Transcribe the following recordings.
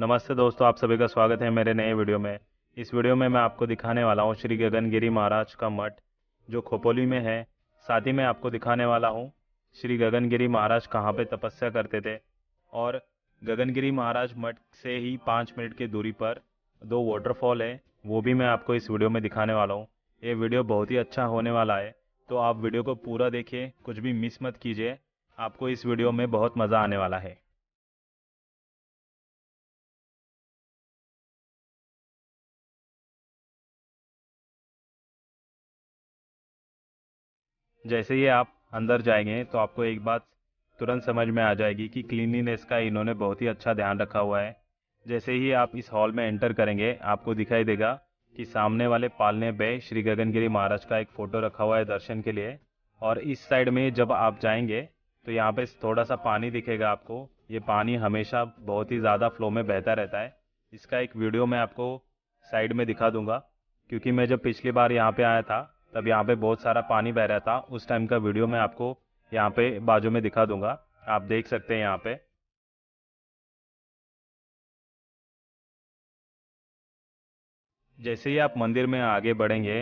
नमस्ते दोस्तों आप सभी का स्वागत है मेरे नए वीडियो में इस वीडियो में मैं आपको दिखाने वाला हूँ श्री गगनगिरी महाराज का मठ जो खोपोली में है साथ ही मैं आपको दिखाने वाला हूँ श्री गगनगिरी महाराज कहाँ पे तपस्या करते थे और गगनगिरी महाराज मठ से ही पाँच मिनट की दूरी पर दो वाटरफॉल है वो भी मैं आपको इस वीडियो में दिखाने वाला हूँ ये वीडियो बहुत ही अच्छा होने वाला है तो आप वीडियो को पूरा देखिए कुछ भी मिस मत कीजिए आपको इस वीडियो में बहुत मज़ा आने वाला है जैसे ही आप अंदर जाएंगे तो आपको एक बात तुरंत समझ में आ जाएगी कि क्लीनलीनेस का इन्होंने बहुत ही अच्छा ध्यान रखा हुआ है जैसे ही आप इस हॉल में एंटर करेंगे आपको दिखाई देगा कि सामने वाले पालने बे श्री गगनगिरी महाराज का एक फ़ोटो रखा हुआ है दर्शन के लिए और इस साइड में जब आप जाएंगे तो यहाँ पे थोड़ा सा पानी दिखेगा आपको ये पानी हमेशा बहुत ही ज़्यादा फ्लो में बहता रहता है इसका एक वीडियो मैं आपको साइड में दिखा दूंगा क्योंकि मैं जब पिछली बार यहाँ पे आया था तब यहाँ पे बहुत सारा पानी बह रहा था उस टाइम का वीडियो मैं आपको यहाँ पे बाजू में दिखा दूंगा आप देख सकते हैं यहाँ पे जैसे ही आप मंदिर में आगे बढ़ेंगे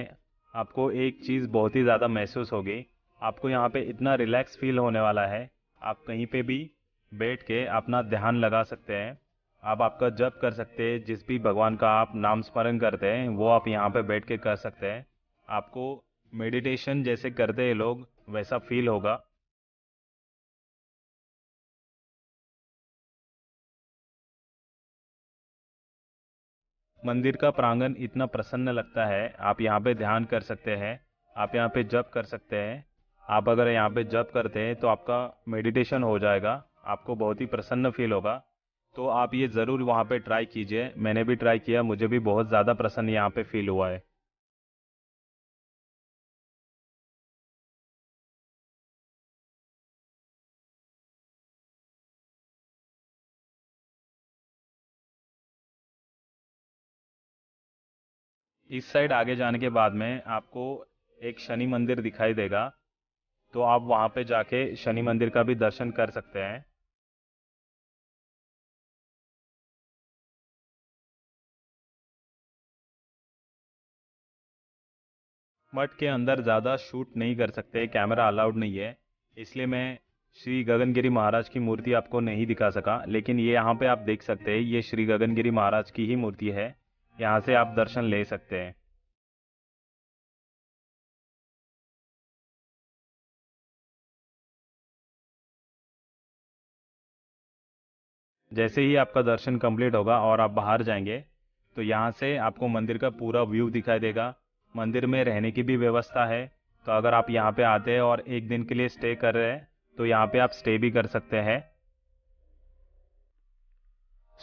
आपको एक चीज़ बहुत ही ज़्यादा महसूस होगी आपको यहाँ पे इतना रिलैक्स फील होने वाला है आप कहीं पे भी बैठ के अपना ध्यान लगा सकते हैं आप आपका जप कर सकते हैं जिस भी भगवान का आप नाम स्मरण करते हैं वो आप यहाँ पे बैठ के कर सकते हैं आपको मेडिटेशन जैसे करते हैं लोग वैसा फील होगा मंदिर का प्रांगण इतना प्रसन्न लगता है आप यहाँ पे ध्यान कर सकते हैं आप यहाँ पे जप कर सकते हैं आप अगर यहाँ पे जप करते हैं तो आपका मेडिटेशन हो जाएगा आपको बहुत ही प्रसन्न फील होगा तो आप ये ज़रूर वहाँ पे ट्राई कीजिए मैंने भी ट्राई किया मुझे भी बहुत ज़्यादा प्रसन्न यहाँ पे फील हुआ है इस साइड आगे जाने के बाद में आपको एक शनि मंदिर दिखाई देगा तो आप वहाँ पे जाके शनि मंदिर का भी दर्शन कर सकते हैं मठ के अंदर ज़्यादा शूट नहीं कर सकते कैमरा अलाउड नहीं है इसलिए मैं श्री गगनगिरी महाराज की मूर्ति आपको नहीं दिखा सका लेकिन ये यहाँ पे आप देख सकते हैं ये श्री गगनगिरी महाराज की ही मूर्ति है यहाँ से आप दर्शन ले सकते हैं जैसे ही आपका दर्शन कंप्लीट होगा और आप बाहर जाएंगे तो यहाँ से आपको मंदिर का पूरा व्यू दिखाई देगा मंदिर में रहने की भी व्यवस्था है तो अगर आप यहाँ पे आते हैं और एक दिन के लिए स्टे कर रहे हैं तो यहाँ पे आप स्टे भी कर सकते हैं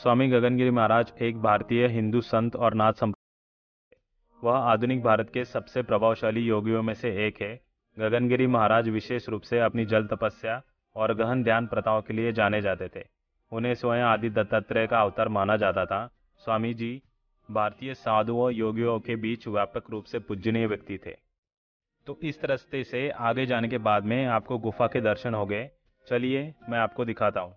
स्वामी गगनगिरी महाराज एक भारतीय हिंदू संत और नाथ संप्रदाय वह आधुनिक भारत के सबसे प्रभावशाली योगियों में से एक है गगनगिरी महाराज विशेष रूप से अपनी जल तपस्या और गहन ध्यान प्रथाओं के लिए जाने जाते थे उन्हें स्वयं आदि दत्तात्रेय का अवतार माना जाता था स्वामी जी भारतीय साधुओं योगियों के बीच व्यापक रूप से पूजनीय व्यक्ति थे तो इस रस्ते से आगे जाने के बाद में आपको गुफा के दर्शन हो गए चलिए मैं आपको दिखाता हूँ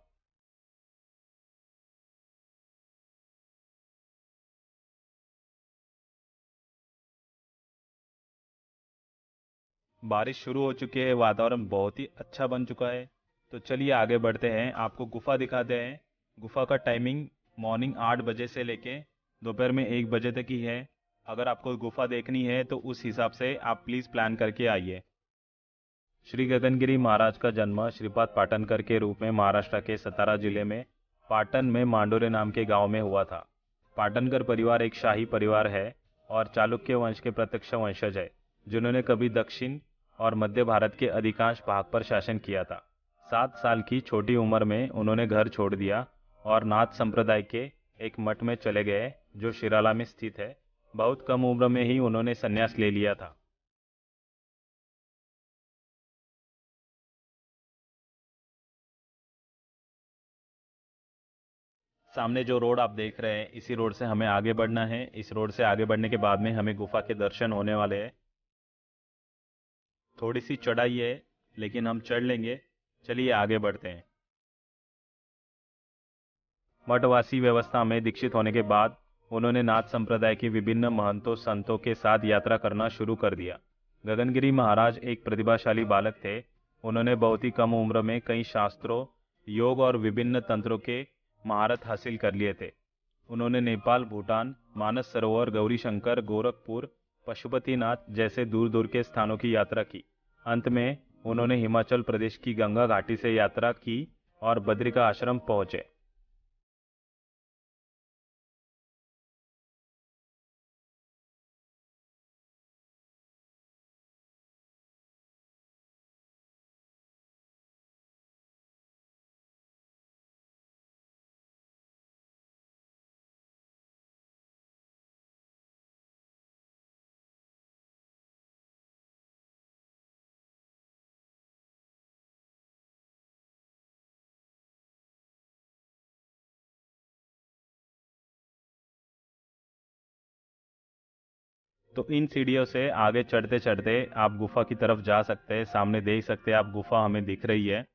बारिश शुरू हो चुकी है वातावरण बहुत ही अच्छा बन चुका है तो चलिए आगे बढ़ते हैं आपको गुफा दिखाते हैं गुफा का टाइमिंग मॉर्निंग आठ बजे से लेके दोपहर में एक बजे तक ही है अगर आपको गुफा देखनी है तो उस हिसाब से आप प्लीज़ प्लान करके आइए श्री गगनगिरी महाराज का जन्म श्रीपाद पाटनकर के रूप में महाराष्ट्र के सतारा जिले में पाटन में मांडोरे नाम के गांव में हुआ था पाटनकर परिवार एक शाही परिवार है और चालुक्य वंश के प्रत्यक्ष वंशज है जिन्होंने कभी दक्षिण और मध्य भारत के अधिकांश भाग पर शासन किया था सात साल की छोटी उम्र में उन्होंने घर छोड़ दिया और नाथ संप्रदाय के एक मठ में चले गए जो शिराला में स्थित है बहुत कम उम्र में ही उन्होंने संन्यास ले लिया था सामने जो रोड आप देख रहे हैं इसी रोड से हमें आगे बढ़ना है इस रोड से आगे बढ़ने के बाद में हमें गुफा के दर्शन होने वाले हैं थोड़ी सी चढ़ाई है लेकिन हम चढ़ लेंगे चलिए आगे बढ़ते हैं मठवासी व्यवस्था में दीक्षित होने के बाद उन्होंने नाथ संप्रदाय के विभिन्न महंतों संतों के साथ यात्रा करना शुरू कर दिया गगनगिरी महाराज एक प्रतिभाशाली बालक थे उन्होंने बहुत ही कम उम्र में कई शास्त्रों योग और विभिन्न तंत्रों के महारत हासिल कर लिए थे उन्होंने नेपाल भूटान मानस सरोवर गौरीशंकर गोरखपुर पशुपतिनाथ जैसे दूर दूर के स्थानों की यात्रा की अंत में उन्होंने हिमाचल प्रदेश की गंगा घाटी से यात्रा की और बद्रिका आश्रम पहुंचे तो इन सीढ़ियों से आगे चढ़ते चढ़ते आप गुफा की तरफ जा सकते हैं सामने देख सकते हैं आप गुफा हमें दिख रही है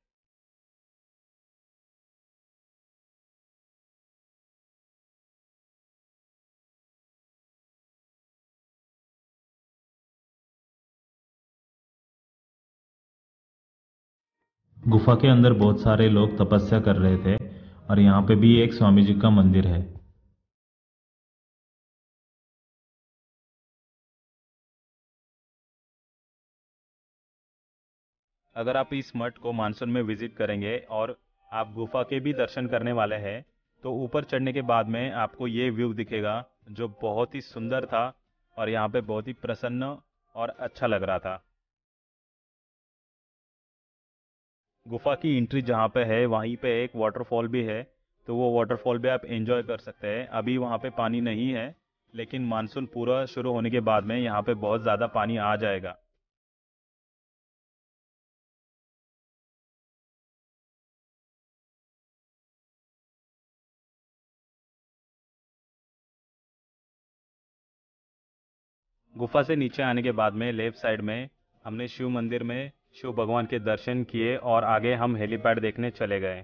गुफा के अंदर बहुत सारे लोग तपस्या कर रहे थे और यहाँ पे भी एक स्वामी जी का मंदिर है अगर आप इस मठ को मानसून में विजिट करेंगे और आप गुफा के भी दर्शन करने वाले हैं तो ऊपर चढ़ने के बाद में आपको ये व्यू दिखेगा जो बहुत ही सुंदर था और यहाँ पे बहुत ही प्रसन्न और अच्छा लग रहा था गुफा की एंट्री जहाँ पे है वहीं पे एक वाटरफॉल भी है तो वो वाटरफॉल भी आप एंजॉय कर सकते हैं अभी वहाँ पे पानी नहीं है लेकिन मानसून पूरा शुरू होने के बाद में यहाँ पे बहुत ज़्यादा पानी आ जाएगा गुफा से नीचे आने के बाद में लेफ्ट साइड में हमने शिव मंदिर में शिव भगवान के दर्शन किए और आगे हम हेलीपैड देखने चले गए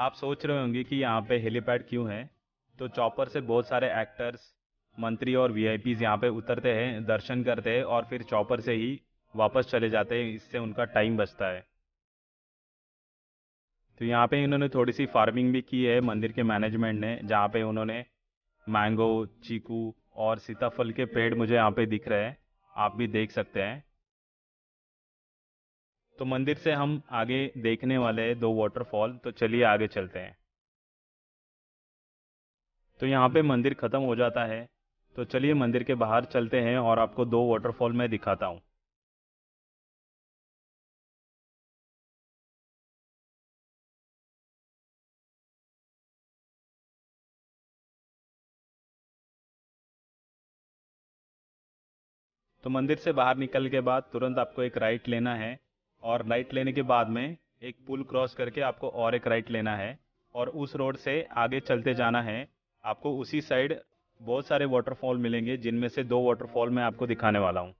आप सोच रहे होंगे कि यहाँ पे हेलीपैड क्यों है तो चॉपर से बहुत सारे एक्टर्स मंत्री और वी आई पीज यहाँ पर उतरते हैं दर्शन करते हैं और फिर चॉपर से ही वापस चले जाते हैं इससे उनका टाइम बचता है तो यहाँ पे इन्होंने थोड़ी सी फार्मिंग भी की है मंदिर के मैनेजमेंट ने जहाँ पे उन्होंने मैंगो चीकू और सीताफल के पेड़ मुझे यहाँ पे दिख रहे हैं आप भी देख सकते हैं तो मंदिर से हम आगे देखने वाले हैं दो वाटरफॉल तो चलिए आगे चलते हैं तो यहाँ पे मंदिर ख़त्म हो जाता है तो चलिए मंदिर के बाहर चलते हैं और आपको दो वाटरफॉल में दिखाता हूँ तो मंदिर से बाहर निकल के बाद तुरंत आपको एक राइट लेना है और राइट लेने के बाद में एक पुल क्रॉस करके आपको और एक राइट लेना है और उस रोड से आगे चलते जाना है आपको उसी साइड बहुत सारे वाटरफॉल मिलेंगे जिनमें से दो वाटरफॉल मैं आपको दिखाने वाला हूँ